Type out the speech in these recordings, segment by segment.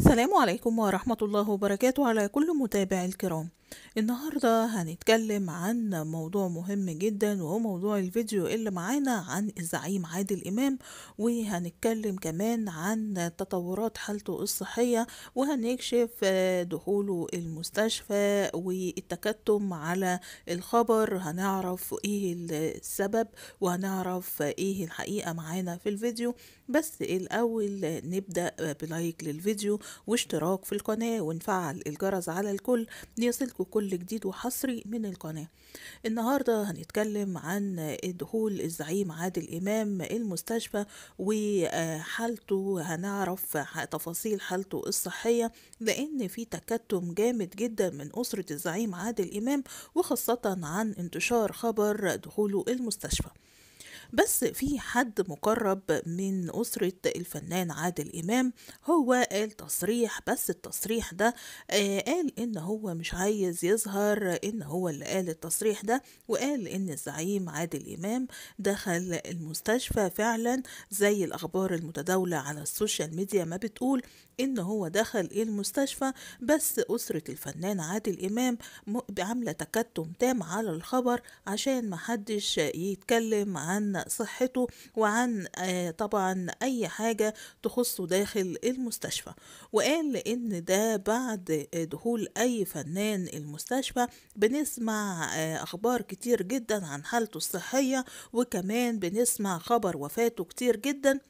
السلام عليكم ورحمة الله وبركاته على كل متابعي الكرام النهاردة هنتكلم عن موضوع مهم جدا وهو موضوع الفيديو اللي معانا عن الزعيم عادل إمام وهنتكلم كمان عن تطورات حالته الصحية وهنكشف دخوله المستشفى والتكتم على الخبر هنعرف ايه السبب وهنعرف ايه الحقيقة معانا في الفيديو بس الأول نبدأ بلايك للفيديو واشتراك في القناة ونفعل الجرس على الكل ليصلكم كل جديد وحصري من القناة النهاردة هنتكلم عن دخول الزعيم عادل إمام المستشفى وحالته هنعرف تفاصيل حالته الصحية لأن في تكتم جامد جدا من أسرة الزعيم عادل إمام وخاصة عن انتشار خبر دخوله المستشفى بس في حد مقرب من أسرة الفنان عادل إمام هو قال تصريح بس التصريح ده آه، قال إن هو مش عايز يظهر إن هو اللي قال التصريح ده وقال إن الزعيم عادل إمام دخل المستشفى فعلا زي الأخبار المتداولة على السوشيال ميديا ما بتقول إن هو دخل المستشفى بس أسرة الفنان عادل إمام عاملة تكتم تام على الخبر عشان محدش يتكلم عن صحته وعن آه، طبعا أي حاجة تخصه داخل المستشفى وقال إن ده بعد دخول أي فنان المستشفى بنسمع آه، أخبار كتير جدا عن حالته الصحية وكمان بنسمع خبر وفاته كتير جدا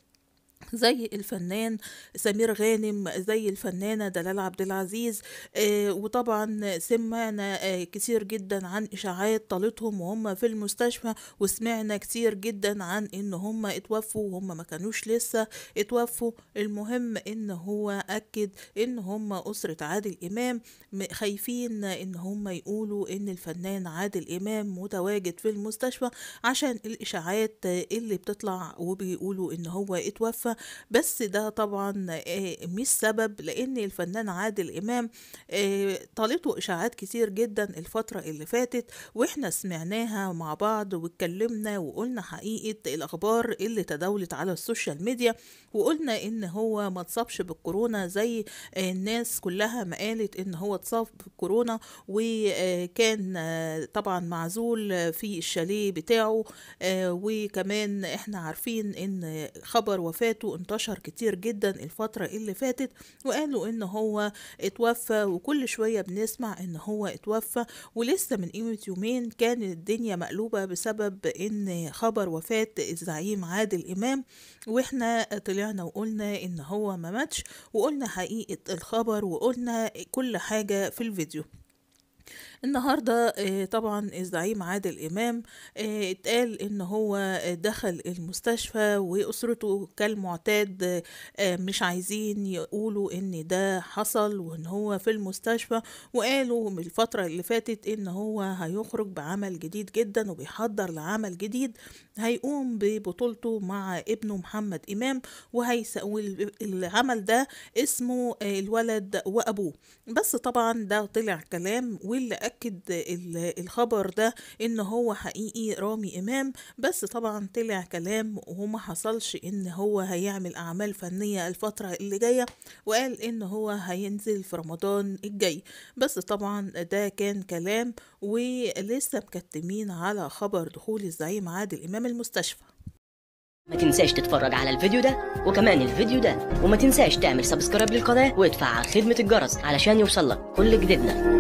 زي الفنان سمير غانم زي الفنانة دلال عبد العزيز آه وطبعا سمعنا آه كتير جدا عن إشاعات طالتهم وهم في المستشفى وسمعنا كتير جدا عن إن هم اتوفوا وهم ما كانوش لسه اتوفوا المهم إن هو أكد إن هم أسرة عادل إمام خايفين إن هم يقولوا إن الفنان عادل إمام متواجد في المستشفى عشان الإشاعات اللي بتطلع وبيقولوا إن هو اتوفى بس ده طبعا مش سبب لأن الفنان عادل إمام طالته إشاعات كتير جدا الفترة اللي فاتت وإحنا سمعناها مع بعض واتكلمنا وقلنا حقيقة الأخبار اللي تداولت على السوشيال ميديا وقلنا إن هو ما اتصابش بالكورونا زي الناس كلها ما قالت إن هو اتصاب بالكورونا وكان طبعا معزول في الشاليه بتاعه وكمان إحنا عارفين إن خبر وفاة وفاته انتشر كتير جدا الفترة اللي فاتت وقالوا ان هو اتوفى وكل شوية بنسمع ان هو اتوفى ولسه من قيمة يومين كان الدنيا مقلوبة بسبب ان خبر وفاة الزعيم عادل امام واحنا طلعنا وقلنا ان هو ما ماتش وقلنا حقيقة الخبر وقلنا كل حاجة في الفيديو النهاردة آه، طبعا الزعيم عادل إمام آه، اتقال إن هو آه، دخل المستشفى وأسرته كالمعتاد مش عايزين يقولوا إن ده حصل وإن هو في المستشفى وقالوا من الفترة اللي فاتت إن هو هيخرج بعمل جديد جدا وبيحضر لعمل جديد هيقوم ببطولته مع ابنه محمد إمام والعمل ده اسمه الولد وأبوه بس طبعا ده طلع كلام وال واللي أكد الخبر ده إن هو حقيقي رامي إمام بس طبعا طلع كلام وما حصلش إن هو هيعمل أعمال فنية الفترة اللي جاية وقال إن هو هينزل في رمضان الجاي بس طبعا ده كان كلام ولسه مكتمين على خبر دخول الزعيم عادل إمام المستشفى ما تنساش تتفرج على الفيديو ده وكمان الفيديو ده وما تنساش تعمل سبسكرايب للقناة وادفع خدمة الجرس علشان يوصلك كل جديدنا